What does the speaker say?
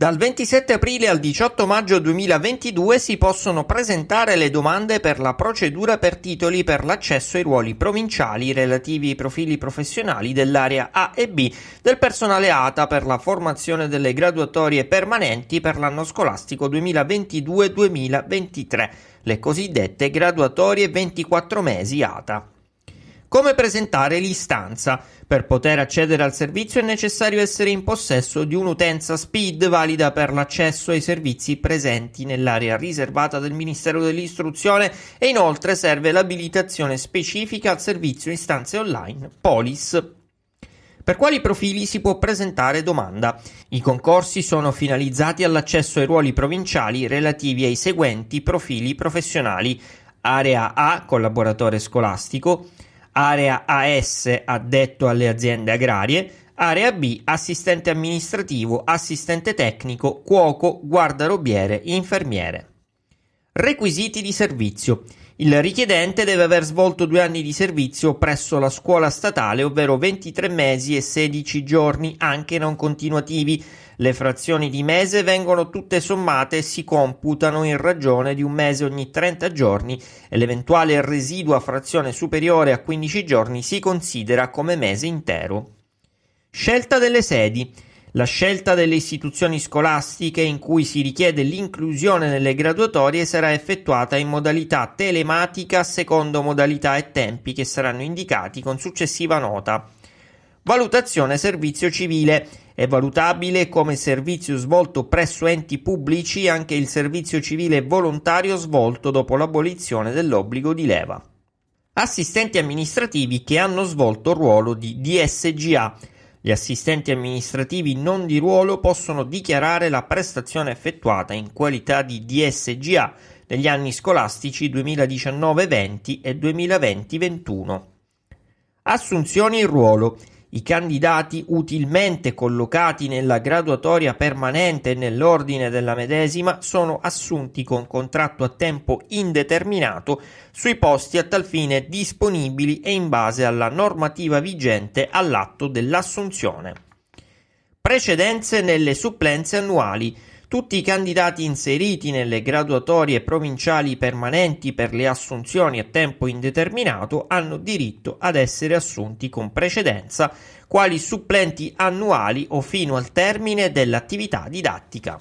Dal 27 aprile al 18 maggio 2022 si possono presentare le domande per la procedura per titoli per l'accesso ai ruoli provinciali relativi ai profili professionali dell'area A e B del personale ATA per la formazione delle graduatorie permanenti per l'anno scolastico 2022-2023, le cosiddette graduatorie 24 mesi ATA come presentare l'istanza. Per poter accedere al servizio è necessario essere in possesso di un'utenza SPID valida per l'accesso ai servizi presenti nell'area riservata del Ministero dell'Istruzione e inoltre serve l'abilitazione specifica al servizio istanze online Polis. Per quali profili si può presentare domanda? I concorsi sono finalizzati all'accesso ai ruoli provinciali relativi ai seguenti profili professionali: area A collaboratore scolastico, Area AS addetto alle aziende agrarie, Area B assistente amministrativo, assistente tecnico, cuoco, guardarobiere, infermiere. Requisiti di servizio. Il richiedente deve aver svolto due anni di servizio presso la scuola statale, ovvero 23 mesi e 16 giorni, anche non continuativi. Le frazioni di mese vengono tutte sommate e si computano in ragione di un mese ogni 30 giorni e l'eventuale residua frazione superiore a 15 giorni si considera come mese intero. Scelta delle sedi. La scelta delle istituzioni scolastiche in cui si richiede l'inclusione nelle graduatorie sarà effettuata in modalità telematica secondo modalità e tempi che saranno indicati con successiva nota. Valutazione servizio civile. È valutabile come servizio svolto presso enti pubblici anche il servizio civile volontario svolto dopo l'abolizione dell'obbligo di leva. Assistenti amministrativi che hanno svolto ruolo di DSGA gli assistenti amministrativi non di ruolo possono dichiarare la prestazione effettuata in qualità di DSGA negli anni scolastici 2019-20 e 2020-21. Assunzioni in ruolo i candidati utilmente collocati nella graduatoria permanente e nell'ordine della medesima sono assunti con contratto a tempo indeterminato sui posti a tal fine disponibili e in base alla normativa vigente all'atto dell'assunzione. Precedenze nelle supplenze annuali tutti i candidati inseriti nelle graduatorie provinciali permanenti per le assunzioni a tempo indeterminato hanno diritto ad essere assunti con precedenza quali supplenti annuali o fino al termine dell'attività didattica.